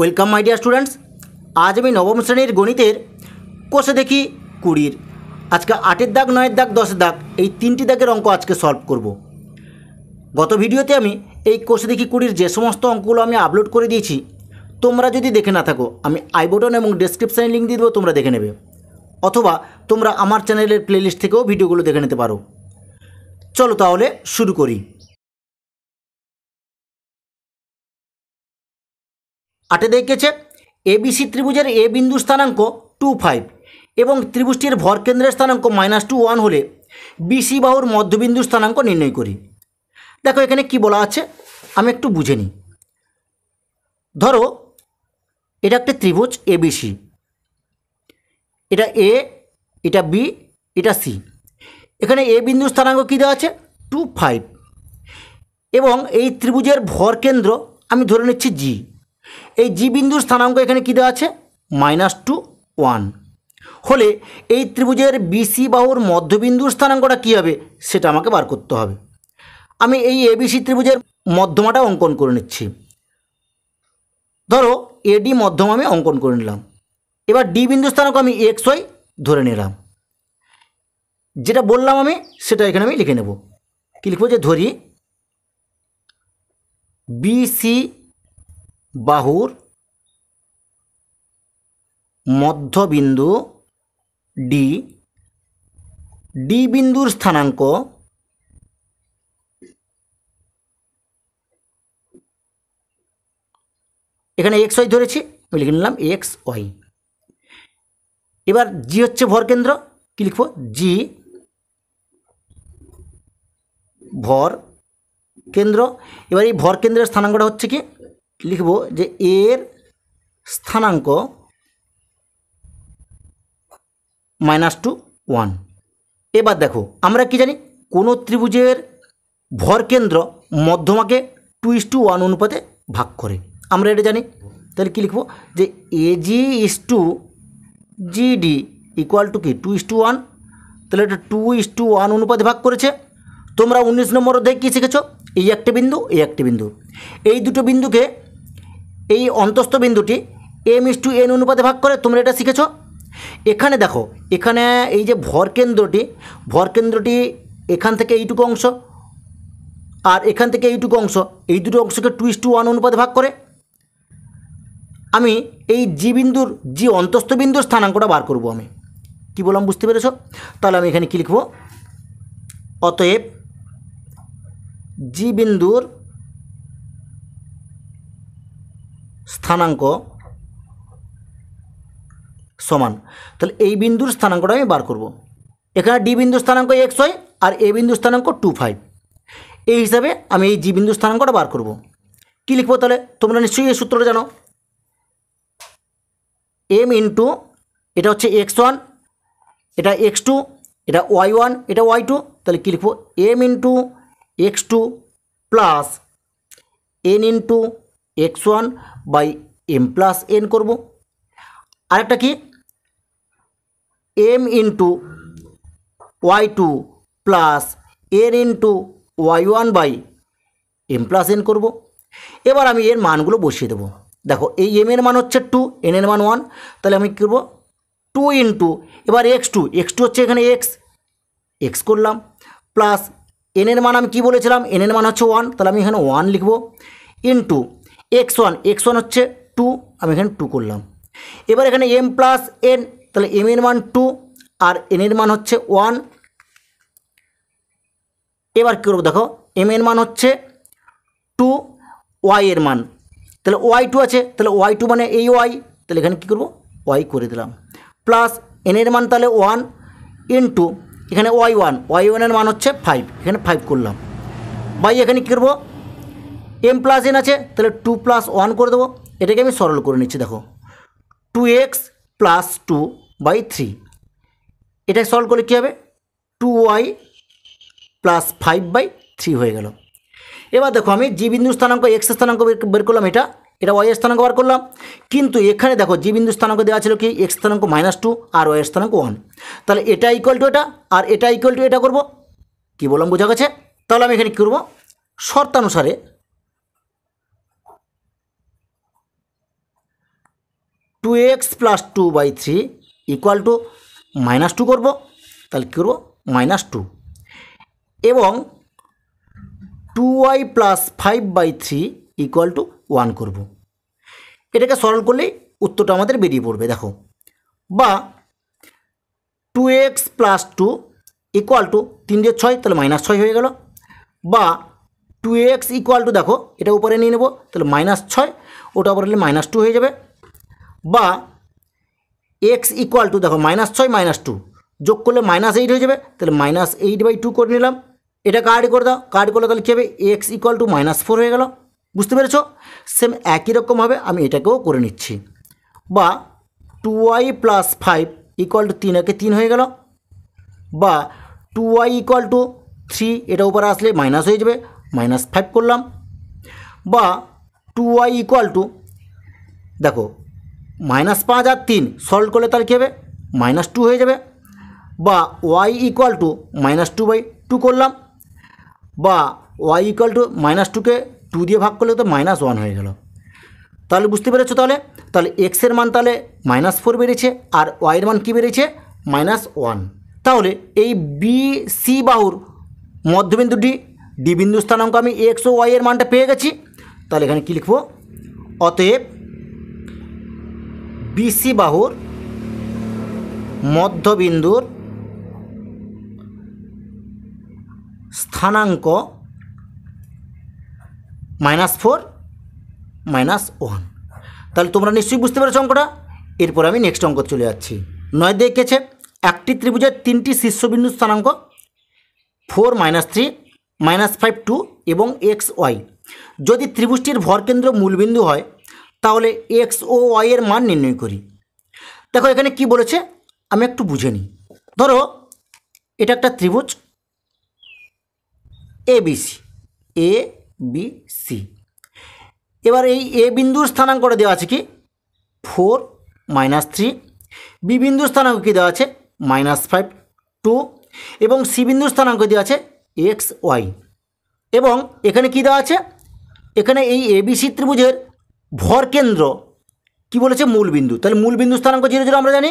Welcome my dear students আজ আমি নবম শ্রেণীর গণিতের কোষে দেখি কুড়ির আজকে আটের দাগ নয়ের দাগ দশের দাগ এই তিনটি দাগের অঙ্ক আজকে সলভ করব গত ভিডিওতে আমি এই কোষে দেখি কুড়ির যে সমস্ত অঙ্কগুলো আমি আপলোড করে দিয়েছি তোমরা যদি দেখে না থাকো আমি আই বটন এবং ডিসক্রিপশানে লিঙ্ক দিয়ে দেবো তোমরা দেখে নেবে অথবা তোমরা আমার চ্যানেলের প্লেলিস্ট থেকেও ভিডিওগুলো দেখে নিতে পারো চলো তাহলে শুরু করি আটে দেখিয়েছে এবিসি ত্রিভুজের এ বিন্দু স্থানাঙ্ক টু ফাইভ এবং ত্রিভুজটির ভরকেন্দ্রের স্থানাঙ্ক মাইনাস টু ওয়ান হলে বিসি বাহুর মধ্যবিন্দু স্থানাঙ্ক নির্ণয় করি দেখো এখানে কি বলা আছে আমি একটু বুঝে নিই ধরো এটা একটা ত্রিভুজ এবিসি এটা এ এটা বি এটা সি এখানে এ বিন্দু স্থানাঙ্ক কী দেওয়া আছে টু ফাইভ এবং এই ত্রিভুজের ভরকেন্দ্র আমি ধরে নিচ্ছি জি এই জি বিন্দুর স্থানাঙ্ক এখানে কী দেওয়া আছে মাইনাস টু ওয়ান হলে এই ত্রিভুজের বিসি বাহুর মধ্যবিন্দুর স্থানাঙ্কটা কী হবে সেটা আমাকে বার করতে হবে আমি এই এবিসি ত্রিভুজের মধ্যমাটা অঙ্কন করে নিচ্ছি ধরো এডি মধ্যম আমি অঙ্কন করে নিলাম এবার ডি বিন্দু স্থানাঙ্ক আমি এক্স ওয়াই ধরে নিলাম যেটা বললাম আমি সেটা এখানে আমি লিখে নেব কী লিখবো যে ধরি বিসি বাহুর মধ্যবিন্দু ডি ডি বিন্দুর স্থানাঙ্ক এখানে এক্স ওয়াই ধরেছি আমি লিখে নিলাম এক্স ওয়াই এবার জি হচ্ছে ভর কেন্দ্র কি লিখব জি ভর কেন্দ্র এবার এই ভর কেন্দ্রের স্থানাঙ্কটা হচ্ছে কি লিখব যে এর স্থানাঙ্ক মাইনাস টু ওয়ান এবার দেখো আমরা কি জানি কোনো ত্রিভুজের ভরকেন্দ্র মধ্যমাকে টু ইস টু ওয়ান অনুপাতে ভাগ করে আমরা এটা জানি তাহলে কী লিখব যে AG is to GD equal to কি টু ইস টু ওয়ান তাহলে এটা টু ইস টু ওয়ান অনুপাতে ভাগ করেছে তোমরা উনিশ নম্বর অধ্যায় কী শিখেছো এই একটি বিন্দু এই একটি বিন্দু এই দুটো বিন্দুকে এই অন্তস্থ বিন্দুটি এম ইস টু এন অনুপাতে ভাগ করে তোমরা এটা শিখেছ এখানে দেখো এখানে এই যে ভরকেন্দ্রটি ভরকেন্দ্রটি এখান থেকে এইটুকু অংশ আর এখান থেকে এইটুকু অংশ এই দুটো অংশকে টু ইস টু ওয়ান অনুপাতে ভাগ করে আমি এই জি বিন্দুর জি অন্তস্থ বিন্দুর স্থানাঙ্কটা বার করব আমি কি বললাম বুঝতে পেরেছ তাহলে আমি এখানে কী লিখব অতএব জি বিন্দুর স্থানাঙ্ক সমান তাহলে এই বিন্দুর স্থানাঙ্কটা আমি বার করব এখানে ডি বিন্দু স্থানাঙ্ক এক্স হয় আর এ বিন্দু স্থানাঙ্ক টু ফাইভ এই হিসাবে আমি এই জি বিন্দু স্থানাঙ্কটা বার করব কি লিখব তাহলে তোমরা নিশ্চয়ই এই সূত্রটা জানো এম ইন্টু এটা হচ্ছে এক্স ওয়ান এটা এক্স টু এটা ওয়াই ওয়ান এটা ওয়াই টু তাহলে কী লিখবো M into X two plus N into X one by M plus N করবো আরেকটা কি M into Y two plus N into Y one by M plus N করবো এবার আমি এর মানগুলো বসিয়ে দেবো দেখো এই এম এর মান হচ্ছে টু এন এর মান ওয়ান তাহলে আমি কী করবো টু ইন্টু এবার এক্স টু এক্স টু হচ্ছে এখানে এক্স এক্স করলাম প্লাস এন এর মান আমি কী বলেছিলাম এন এর মান হচ্ছে ওয়ান তাহলে আমি এখানে ওয়ান লিখবো into X one X one হচ্ছে টু আমি এখানে টু করলাম এবার এখানে এম প্লাস এন তাহলে এম এর মান টু আর এন এর মান হচ্ছে ওয়ান এবার কী করবো দেখো এম এর মান হচ্ছে টু ওয়াই এর মান তাহলে ওয়াই টু আছে তাহলে ওয়াই টু মানে এই ওয়াই তাহলে এখানে কী করবো ওয়াই করে দিলাম প্লাস এন এর মান তাহলে ওয়ান ইন টু এখানে ওয়াই ওয়ান ওয়াই ওয়ানের মান হচ্ছে ফাইভ এখানে ফাইভ করলাম বাই এখানে কী করবো এম প্লাস এন আছে তাহলে টু প্লাস ওয়ান করে দেবো এটাকে আমি সরল করে নিচ্ছি দেখো two X plus two by three এটাকে সলভ করলে কী হবে two Y plus five by three হয়ে গেল এবার দেখো আমি জি বিন্দু স্থানাঙ্ক এক্স স্থানাঙ্ক বের করলাম এটা এটা ওয়াই স্থানাঙ্ক বার করলাম কিন্তু এখানে দেখো জি বিন্দু স্থানাঙ্ক দেওয়া ছিল কি এক্স স্থানাঙ্ক মাইনাস টু আর ওয়াই স্থানাঙ্ক ওয়ান তাহলে এটা ইকুয়াল টু এটা আর এটা ইকুয়াল টু এটা করবো কী বললাম বোঝা গেছে তাহলে আমি এখানে কী করবো শর্তানুসারে two X plus two by three equal to minus two করবো তাহলে কী করবো মাইনাস টু এবং two Y plus five by three equal to one করবো এটাকে সরল করলেই উত্তরটা আমাদের বেরিয়ে পড়বে দেখো বা two X plus two equal to তিন দিয়ে ছয় তাহলে মাইনাস ছয় হয়ে গেল বা টু এক্স ইকুয়াল টু দেখো এটা উপরে নিয়ে নেবো তাহলে মাইনাস ছয় ওটা উপরে নিলে মাইনাস টু হয়ে যাবে বা এক্স ইকুয়াল টু দেখো মাইনাস ছয় মাইনাস টু যোগ করলে মাইনাস এইট হয়ে যাবে তাহলে মাইনাস এইট বাই টু করে নিলাম এটা কার্ড করে দাও কার্ড করলে তাহলে কী হবে X equal to minus four হয়ে গেল বুঝতে পেরেছ সেম একই রকমভাবে আমি এটাকেও করে নিচ্ছি বা two Y plus five equal to তিন একে তিন হয়ে গেল বা two Y equal to three এটা উপরে আসলে মাইনাস হয়ে যাবে মাইনাস ফাইভ করলাম বা টু ওয়াই ইকুয়াল টু দেখো মাইনাস পাঁচ আর তিন সল্ভ করলে তাহলে কী হবে মাইনাস টু হয়ে যাবে বা Y equal to minus two by two করলাম বা ওয়াই ইকুয়াল টু মাইনাস টুকে টু দিয়ে ভাগ করলে তো মাইনাস ওয়ান হয়ে গেল তাহলে বুঝতে পেরেছো তাহলে তাহলে এক্সের মান তাহলে মাইনাস ফোর বেড়েছে আর ওয়াইয়ের মান কী বেড়েছে মাইনাস ওয়ান তাহলে এই বি সি বাহুর মধ্যবিন্দুটি ডি বিন্দু স্থানাঙ্ক আমি এক্স ও ওয়াইয়ের মানটা পেয়ে গেছি তাহলে এখানে কী লিখব অতএব বিসি বাহুর মধ্যবিন্দুর স্থানাঙ্ক মাইনাস ফোর মাইনাস ওয়ান তাহলে তোমরা নিশ্চয়ই বুঝতে পেরেছো অঙ্কটা এরপর আমি নেক্সট অঙ্ক চলে যাচ্ছি নয় দেখেছে একটি ত্রিভুজের তিনটি শীর্ষবিন্দু স্থানাঙ্ক four minus three minus five two এবং এক্স ওয়াই যদি ত্রিভুজটির ভরকেন্দ্র মূলবিন্দু হয় তাহলে এক্স ও ওয়াই এর মান নির্ণয় করি দেখো এখানে কি বলেছে আমি একটু বুঝে নিই ধরো এটা একটা ত্রিভুজ A C A B C এবার এই এ বিন্দুর স্থানাঙ্ক করে দেওয়া আছে কি ফোর মাইনাস থ্রি বি বিন্দুর স্থানাঙ্ক কি দেওয়া আছে মাইনাস ফাইভ টু এবং সি বিন্দুর স্থানাঙ্ক দেওয়া আছে এক্স ওয়াই এবং এখানে কি দেওয়া আছে এখানে এই এবিসি ত্রিভুজের ভরকেন্দ্র কি বলেছে মূলবিন্দু তাহলে মূলবিন্দু স্থানাঙ্ক জিরো জিরো আমরা জানি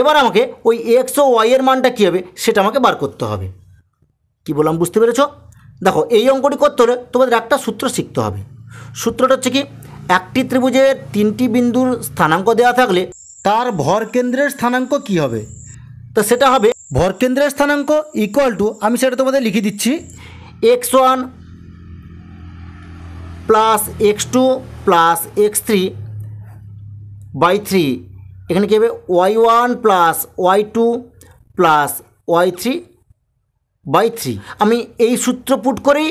এবার আমাকে ওই এক্স ও ওয়াইয়ের মানটা কী হবে সেটা আমাকে বার করতে হবে কি বললাম বুঝতে পেরেছ দেখো এই অঙ্কটি করতে হলে তোমাদের একটা সূত্র শিখতে হবে সূত্রটা হচ্ছে কি একটি ত্রিভুজের তিনটি বিন্দুর স্থানাঙ্ক দেওয়া থাকলে তার ভরকেন্দ্রের স্থানাঙ্ক কি হবে তো সেটা হবে ভরকেন্দ্রের স্থানাঙ্ক ইকুয়াল টু আমি সেটা তোমাদের লিখে দিচ্ছি X one plus x two plus X three by three এখানে কী হবে Y one plus Y two plus Y three by three আমি এই সূত্র পুট করেই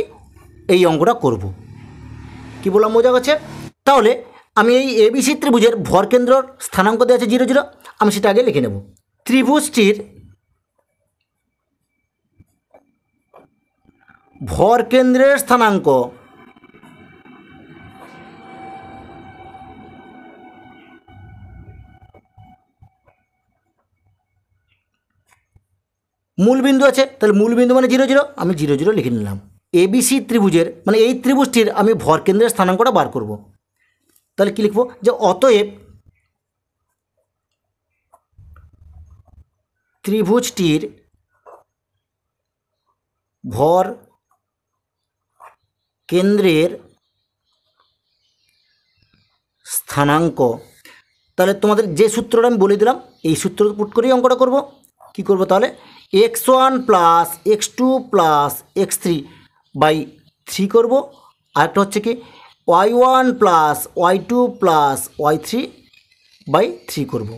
এই অঙ্কটা করব। কি বললাম বোঝা গেছে তাহলে আমি এই এবিসি ত্রিভুজের ভরকেন্দ্রর স্থানাঙ্ক দেওয়া আছে জিরো জিরো আমি সেটা আগে লিখে নেব ত্রিভুজটির ভরকেন্দ্রের স্থানাঙ্ক মূলবিন্দু আছে তাহলে মূলবিন্দু মানে জিরো জিরো আমি জিরো জিরো লিখে নিলাম এবিসি ত্রিভুজের মানে এই ত্রিভুজটির আমি ভর কেন্দ্রের স্থানাঙ্কটা বার করব তাহলে কী লিখব যে অতএব ত্রিভুজটির ভর কেন্দ্রের স্থানাঙ্ক তাহলে তোমাদের যে সূত্রটা আমি বলে দিলাম এই সূত্র পুট করেই অঙ্কটা করব কি করব তাহলে X one plus x two plus X three by three করবো আরেকটা হচ্ছে কি Y one plus Y two plus Y three by three করবো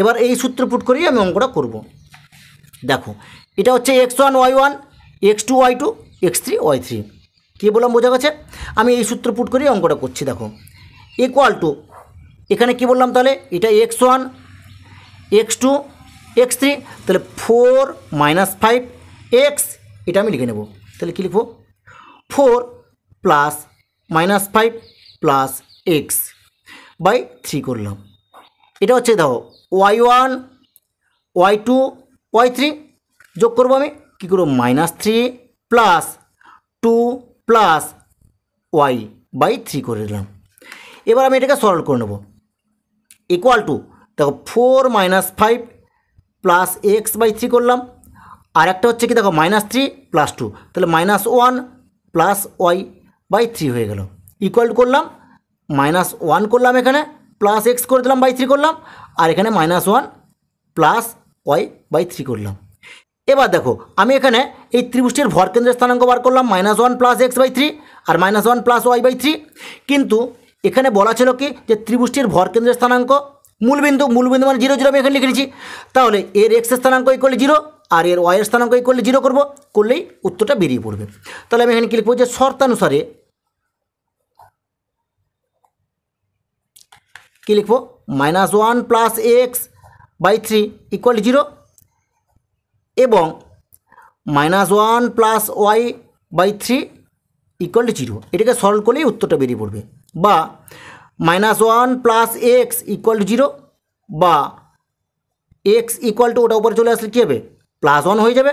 এবার এই সূত্র পুট করেই আমি অঙ্কটা করব দেখো এটা হচ্ছে X one Y one x two Y two x three Y three কী বললাম বোঝা গেছে আমি এই সূত্র পুট করেই অঙ্কটা করছি দেখো ইকোয়াল টু এখানে কি বললাম তাহলে এটা X one x two x three তাহলে ফোর মাইনাস ফাইভ এক্স এটা আমি লিখে নেব তাহলে কী লিখব four plus minus five plus x by three করলাম এটা হচ্ছে দেখো Y one Y two Y three যোগ করবো আমি কী করবো minus three plus two plus Y by three করে দিলাম এবার আমি এটাকে সরল করে নেব ইকুয়াল টু দেখো four minus five plus x by three করলাম আর একটা হচ্ছে কি দেখো মাইনাস থ্রি প্লাস টু তাহলে minus one plus Y by three হয়ে গেল ইকুয়াল করলাম মাইনাস ওয়ান করলাম এখানে প্লাস এক্স করে দিলাম বাই থ্রি করলাম আর এখানে minus one plus Y by three করলাম এবার দেখো আমি এখানে এই ত্রিভুজটির ভরকেন্দ্রের স্থানাঙ্ক বার করলাম minus one plus x by three আর minus one plus Y by three কিন্তু এখানে বলা ছিল কি যে ত্রিভুজটির ভরকেন্দ্রের স্থানাঙ্ক মূলবিন্দু মূলবিন্দু মানে জিরো জিরো আমি এখানে লিখে নিচ্ছি তাহলে এর এক্স স্থানাঙ্ক করলে জিরো আর এর ওয়ের স্থানাঙ্ক করলে জিরো করবো করলেই উত্তরটা বেরিয়ে পড়বে তাহলে আমি এখানে কি লিখবো যে শর্তানুসারে কী লিখবো minus one plus x by three equal zero এবং minus one plus Y by three equal zero এটাকে সলভ করলেই উত্তরটা বেরিয়ে পড়বে বা minus one plus x equal to zero বা এক্স ইকুয়াল টু ওটা উপরে চলে আসলে কী হবে প্লাস ওয়ান হয়ে যাবে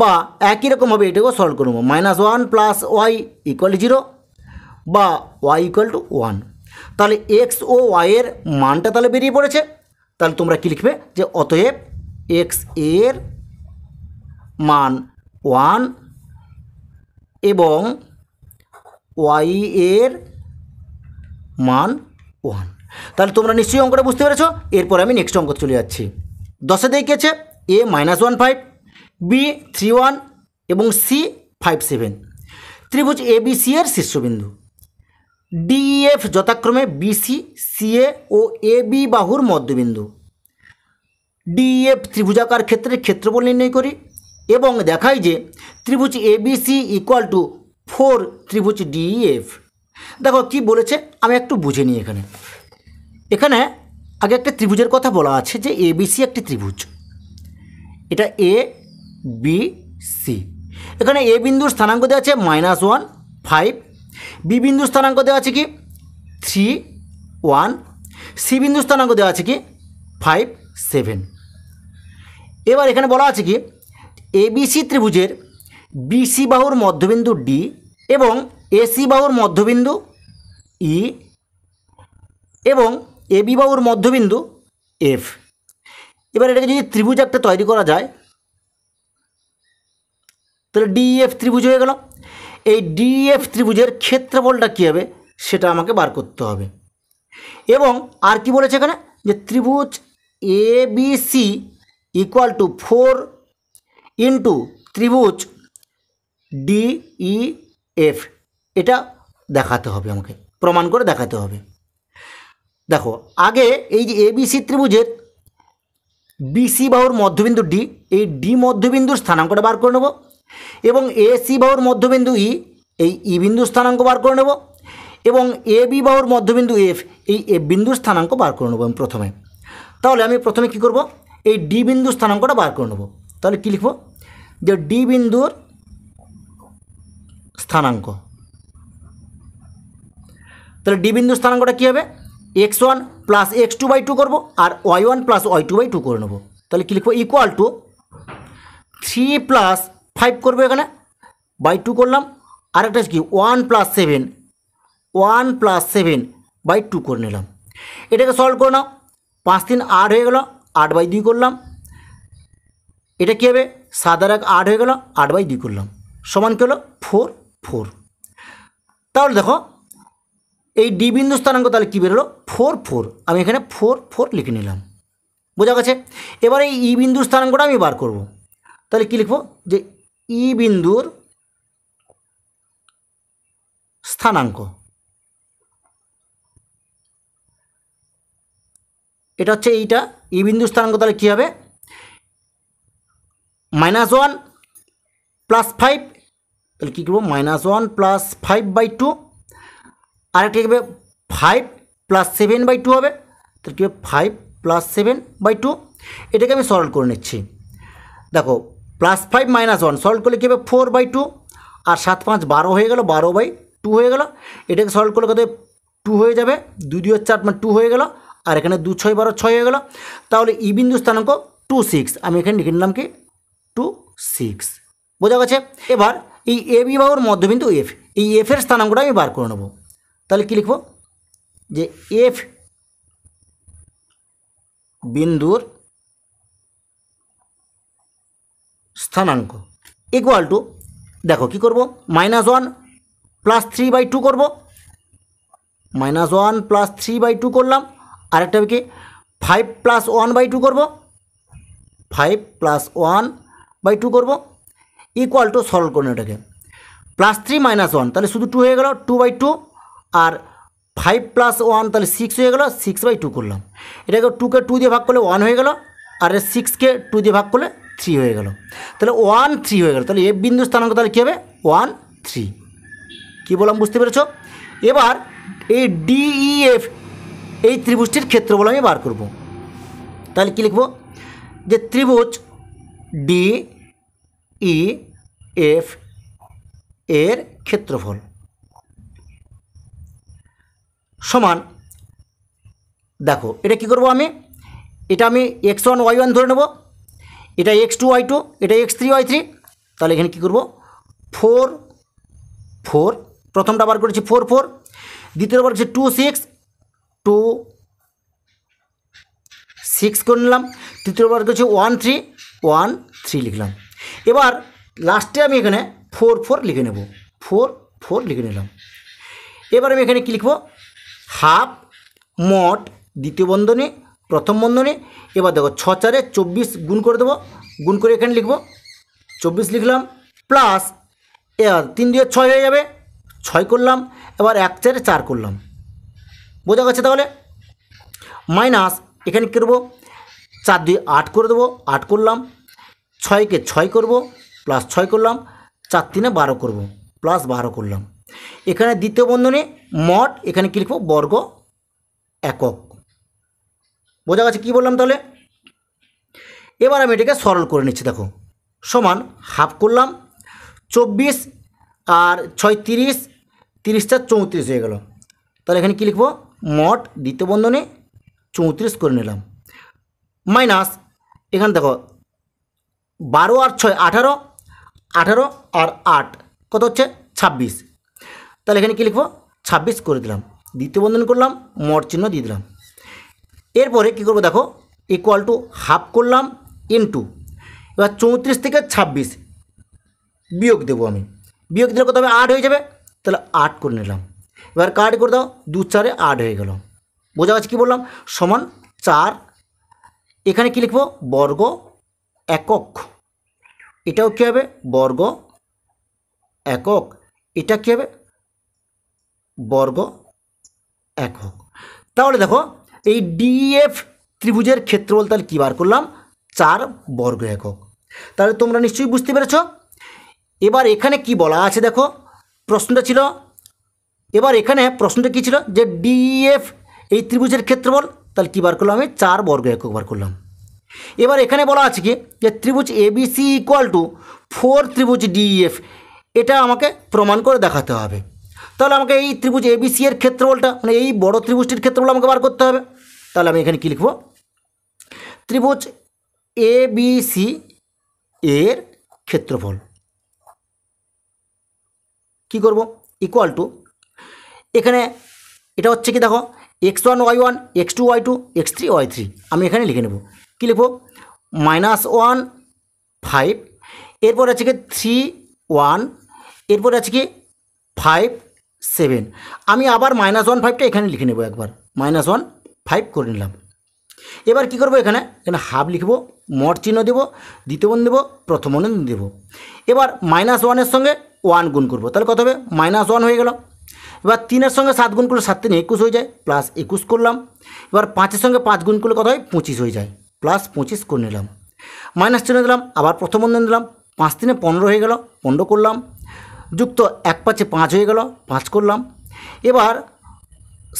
বা একই রকমভাবে এটাকেও সলভ করব minus one plus y equal to zero বা ওয়াই ইকুয়াল টু ওয়ান তাহলে এক্স ও ওয়াইয়ের মানটা তাহলে বেরিয়ে পড়েছে তাহলে তোমরা কী লিখবে যে অতএব এক্স এর মান ওয়ান এবং ওয়াই এর মান ওয়ান তাহলে তোমরা নিশ্চয়ই অঙ্কটা বুঝতে পেরেছ এরপর আমি নেক্সট অঙ্ক চলে যাচ্ছি দশে দেখিয়েছে A minus one five B three one এবং সি ফাইভ সেভেন ত্রিভুজ এ বি সি এর শীর্ষবিন্দু ডিএফ e, যথাক্রমে বিসি সিএ ও এ বি বাহুর মধ্যবিন্দু ডিএফ e, ত্রিভুজাকার ক্ষেত্রের ক্ষেত্রফল নির্ণয় করি এবং দেখাই যে ত্রিভুজ এবিসি ইকুয়াল টু ফোর ত্রিভুজ ডিএফ দেখো কি বলেছে আমি একটু বুঝে নিই এখানে এখানে আগে একটা ত্রিভুজের কথা বলা আছে যে এবিসি একটি ত্রিভুজ এটা এ বি সি এখানে এ বিন্দুর স্থানাঙ্ক দেওয়া আছে মাইনাস ওয়ান ফাইভ বি বিন্দুর স্থানাঙ্ক দেওয়া আছে কি থ্রি ওয়ান সি বিন্দু স্থানাঙ্ক দেওয়া আছে কি ফাইভ সেভেন এবার এখানে বলা আছে কি এবিসি ত্রিভুজের বিসি বাহুর মধ্যবিন্দু ডি এবং এসি বাহুর মধ্যবিন্দু ই e এবং এ বি বাহুর মধ্যবিন্দু এফ এবার এটাকে যদি ত্রিভুজ একটা তৈরি করা যায় তাহলে ডিএফ e ত্রিভুজ হয়ে গেল এই ডিএফ e ত্রিভুজের ক্ষেত্রফলটা কী হবে সেটা আমাকে বার করতে হবে এবং আর কি বলেছে এখানে যে ত্রিভুজ A B C equal to four into ত্রিভুজ ডি ই এফ এটা দেখাতে হবে আমাকে প্রমাণ করে দেখাতে হবে দেখো আগে এই যে এবিসি ত্রিভুজের বিসি বাহুর মধ্যবিন্দু ডি এই ডি মধ্যবিন্দুর স্থানাঙ্কটা বার করে নেব এবং এসি বাহুর মধ্যবিন্দু ই এই ই বিন্দু স্থানাঙ্ক বার করে নেব এবং এ বি বাহুর মধ্যবিন্দু এফ এই এফ বিন্দুর স্থানাঙ্ক বার করে নেব আমি প্রথমে তাহলে আমি প্রথমে কি করব এই ডি বিন্দু স্থানাঙ্কটা বার করে নেব তাহলে কী লিখব যে ডি বিন্দুর স্থানাঙ্ক তাহলে ডি বিন্দু স্থানাঙ্কটা কী হবে x one plus x two by two করবো আর y one plus Y two by two করে নেবো তাহলে কী লিখবো equal to three plus five করবো এখানে বাই টু করলাম আর একটা কি one plus seven one plus seven by two করে নিলাম এটাকে সলভ করে নাও পাঁচ তিন আট হয়ে গেল আট বাই দুই করলাম এটা কী হবে সাত আর এক আট হয়ে গেল আট বাই দুই করলাম সমান কী হলো ফোর ফোর তাহলে দেখো এই ডি বিন্দু স্থানাঙ্ক তাহলে কী বেরোলো ফোর ফোর আমি এখানে ফোর ফোর লিখে নিলাম বোঝা গেছে এবার এই ই বিন্দুর স্থানাঙ্কটা আমি বার করব তাহলে কী লিখব যে ই বিন্দুর স্থানাঙ্ক এটা হচ্ছে এইটা ই বিন্দু স্থানাঙ্ক তাহলে কী হবে মাইনাস ওয়ান প্লাস ফাইভ তাহলে কী করবো minus one plus five by two আরেকটি কী হবে five plus seven by two হবে তাহলে কী হবে five plus seven by two এটাকে আমি সলভ করে নিচ্ছি দেখো plus five minus one solve করলে কী হবে ফোর বাই টু আর সাত পাঁচ বারো হয়ে গেল বারো বাই টু হয়ে গেল এটাকে সলভ করলে কত টু হয়ে যাবে দুই দুই চার মানে টু হয়ে গেল আর এখানে দু ছয় বারো ছয় হয়ে গেল তাহলে ই বিন্দু স্থানাঙ্ক টু সিক্স আমি এখানে লিখে নিলাম কি টু সিক্স বোঝা গেছে এবার এই এ বিবাহুর মধ্যবিন্দু এফ এই এফের স্থানাঙ্কটা আমি বার করে নেবো তাহলে কী লিখব যে এফ বিন্দুর স্থানাঙ্ক ইকুয়াল টু দেখো কি করব minus one plus three by two করবো minus one plus three by two করলাম আরেকটা কি five plus one by two করবো five plus one by two করবো ইকুয়াল টু সরল করুন এটাকে প্লাস থ্রি মাইনাস ওয়ান তাহলে শুধু টু হয়ে গেল টু বাই টু আর ফাইভ প্লাস ওয়ান তাহলে সিক্স হয়ে গেলো সিক্স বাই টু করলাম এটাকে টুকে টু দিয়ে ভাগ করলে ওয়ান হয়ে গেল আর সিক্সকে টু দিয়ে ভাগ করলে থ্রি হয়ে গেল তাহলে ওয়ান থ্রি হয়ে গেল তাহলে এ বিন্দু স্থানাঙ্ক তাহলে কী হবে ওয়ান থ্রি কী বললাম বুঝতে পেরেছ এবার এই ডিইএফ e, এই ত্রিভুজটির ক্ষেত্রফল আমি বার করব তাহলে কী লিখব যে ত্রিভুজ ডি ই এফ এর ক্ষেত্রফল সমান দেখো এটা কি করব আমি এটা আমি এক্স ওয়ান ওয়াই ওয়ান ধরে নেব এটা এক্স টু ওয়াই টু এটা এক্স থ্রি ওয়াই থ্রি তাহলে এখানে কী করবো ফোর ফোর প্রথমটা বার করেছি ফোর ফোর দ্বিতীয়টা বার করেছি টু সিক্স টু সিক্স করে নিলাম তৃতীয়বার করেছি ওয়ান থ্রি ওয়ান থ্রি লিখলাম এবার লাস্টে আমি এখানে ফোর ফোর লিখে নেব ফোর ফোর লিখে নিলাম এবার আমি এখানে কী লিখবো হাফ মট দ্বিতীয় বন্ধনে প্রথম বন্ধনে এবার দেখো ছ চারে চব্বিশ গুণ করে দেবো গুণ করে এখানে লিখব চব্বিশ লিখলাম প্লাস এবার তিন দিয়ে ছয় হয়ে যাবে ছয় করলাম এবার এক চারে চার করলাম বোঝা গেছে তাহলে মাইনাস এখানে করবো চার দিয়ে আট করে দেবো আট করলাম ছয়কে ছয় করব প্লাস ছয় করলাম চার তিনে বারো করব প্লাস বারো করলাম এখানে দ্বিতীয় বন্ধনে মট এখানে কী লিখব বর্গ একক বোঝা গেছে কী বললাম তাহলে এবার আমি এটাকে সরল করে নিচ্ছি দেখো সমান হাফ করলাম চব্বিশ আর ছয় তিরিশ তিরিশটা চৌত্রিশ হয়ে গেল তাহলে এখানে কী লিখব মট দ্বিতীয় বন্ধনে চৌত্রিশ করে নিলাম মাইনাস এখানে দেখো বারো আর ছয় আঠারো আঠারো আর আট কত হচ্ছে ছাব্বিশ তাহলে এখানে কী লিখবো ছাব্বিশ করে দিলাম দ্বিতীয় বন্ধন করলাম মর চিহ্ন দিয়ে দিলাম এরপরে কী করবো দেখো ইকুয়াল টু হাফ করলাম ইনটু এবার চৌত্রিশ থেকে ছাব্বিশ বিয়োগ দেবো আমি বিয়োগ দিলে কত হবে আট হয়ে যাবে তাহলে আট করে নিলাম এবার কাট করে দাও দু চারে আট হয়ে গেল বোঝা যাচ্ছে কী বললাম সমান চার এখানে কী লিখবো বর্গ একক এটাও কী হবে বর্গ একক এটা কী হবে বর্গ একক তাহলে দেখো এই ডিএফ ত্রিভুজের ক্ষেত্রফল তাহলে কী বার করলাম চার বর্গ একক তাহলে তোমরা নিশ্চয়ই বুঝতে পেরেছ এবার এখানে কি বলা আছে দেখো প্রশ্নটা ছিল এবার এখানে প্রশ্নটা কী ছিল যে ডিএফ এই ত্রিভুজের ক্ষেত্রফল তাহলে কী বার করলাম আমি চার বর্গ একক বার করলাম এবার এখানে বলা আছে কি যে ত্রিভুজ এবিসি ইকুয়াল টু ফোর ত্রিভুজ ডিএফ এটা আমাকে প্রমাণ করে দেখাতে হবে তাহলে আমাকে এই ত্রিভুজ এবিসি এর ক্ষেত্রফলটা মানে এই বড় ত্রিভুজটির ক্ষেত্রফল আমাকে বার করতে হবে তাহলে আমি এখানে কী লিখব ত্রিভুজ এ বি সি এর ক্ষেত্রফল কি করব ইকুয়াল টু এখানে এটা হচ্ছে কি দেখো x one Y one x two Y two x three Y three আমি এখানে লিখে নেব কি লিখব মাইনাস ওয়ান ফাইভ এরপর আছে কি থ্রি ওয়ান এরপর আছে কি ফাইভ সেভেন আমি আবার মাইনাস ওয়ান ফাইভটা এখানে লিখে নেব একবার মাইনাস ওয়ান ফাইভ করে নিলাম এবার কি করব এখানে এখানে হাফ লিখব মট চিহ্ন দেবো দ্বিতীয় বন্ধু দেবো প্রথম বন্ধু দেবো এবার মাইনাস ওয়ানের সঙ্গে ওয়ান গুণ করব তাহলে কত হবে মাইনাস ওয়ান হয়ে গেল এবার তিনের সঙ্গে সাত গুণ করলে সাত তিন একুশ হয়ে যায় প্লাস একুশ করলাম এবার পাঁচের সঙ্গে পাঁচ গুণ করলে কত হয় পঁচিশ হয়ে যায় প্লাস পঁচিশ করে নিলাম মাইনাস চিহ্ন দিলাম আবার প্রথম বন্ধন দিলাম পাঁচ তিনে পনেরো হয়ে গেল পনেরো করলাম যুক্ত এক পাঁচে পাঁচ হয়ে গেল পাঁচ করলাম এবার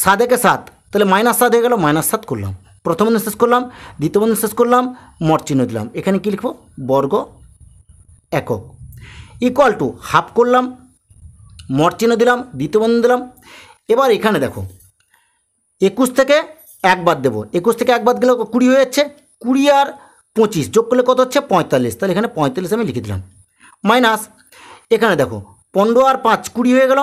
সাত একে সাত তাহলে মাইনাস সাত হয়ে গেল মাইনাস সাত করলাম প্রথম শেষ করলাম দ্বিতীয় শেষ করলাম মট চিহ্ন দিলাম এখানে কী লিখবো বর্গ একক ইকুয়াল টু হাফ করলাম মট চিহ্ন দিলাম দ্বিতীয় বন্ধন দিলাম এবার এখানে দেখো একুশ থেকে একবার দেবো একুশ থেকে একবার গেলে কুড়ি হয়ে যাচ্ছে কুড়ি আর পঁচিশ যোগ করলে কত হচ্ছে পঁয়তাল্লিশ তাহলে এখানে পঁয়তাল্লিশ আমি লিখে দিলাম মাইনাস এখানে দেখো পনেরো আর পাঁচ কুড়ি হয়ে গেল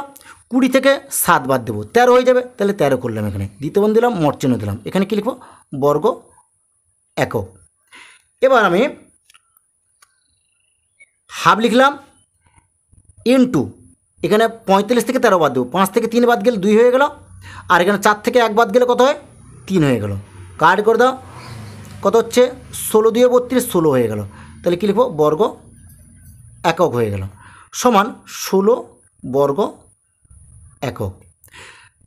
কুড়ি থেকে সাত বাদ দেবো তেরো হয়ে যাবে তাহলে তেরো করলাম এখানে দ্বিতীয় বন্ধ দিলাম মোট চিহ্ন দিলাম এখানে কী লিখবো বর্গ একক এবার আমি হাফ লিখলাম ইনটু এখানে পঁয়তাল্লিশ থেকে তেরো বাদ দেবো পাঁচ থেকে তিন বাদ গেলে দুই হয়ে গেল আর এখানে চার থেকে এক বাদ গেলে কত হয় তিন হয়ে গেল কার্ড করে দাও কত হচ্ছে ষোলো দুয়ে বত্রিশ ষোলো হয়ে গেল তাহলে কী লিখবো বর্গ একক হয়ে গেল সমান ষোলো বর্গ একক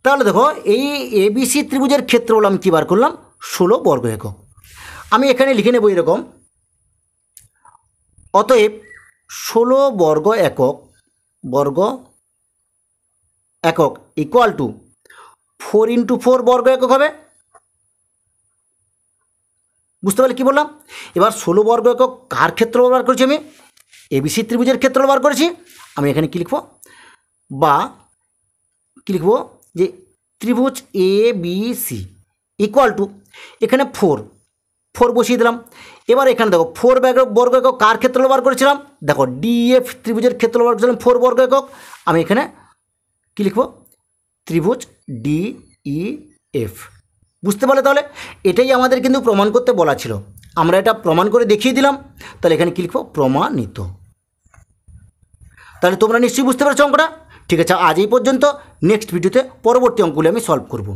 তাহলে দেখো এই এবিসি ত্রিভুজের ক্ষেত্র আমি কী বার করলাম ষোলো বর্গ একক আমি এখানে লিখে নেব এরকম অতএব ষোলো বর্গ একক বর্গ একক equal to four into four বর্গ একক হবে বুঝতে পারলে কী বললাম এবার ষোলো বর্গ একক কার ক্ষেত্র ব্যবহার করেছি আমি এবিসি ত্রিভুজের ক্ষেত্র বার করেছি আমি এখানে কী লিখব বা কী লিখব যে ত্রিভুজ A B C equal to এখানে ফোর ফোর বসিয়ে দিলাম এবার এখানে দেখো ফোর ব্যাগ বর্গ একক কার ক্ষেত্র বার করেছিলাম দেখো ডিএফ e ত্রিভুজের ক্ষেত্র বার করেছিলাম ফোর বর্গ একক আমি এখানে কী লিখব ত্রিভুজ ডি ই এফ বুঝতে পারলে তাহলে এটাই আমাদের কিন্তু প্রমাণ করতে বলা ছিল আমরা এটা প্রমাণ করে দেখিয়ে দিলাম তাহলে এখানে কী লিখব প্রমাণিত তাহলে তোমরা নিশ্চয়ই বুঝতে পারছো অঙ্কটা ঠিক আছে আজ এই পর্যন্ত নেক্সট ভিডিওতে পরবর্তী অঙ্কগুলি আমি সলভ করবো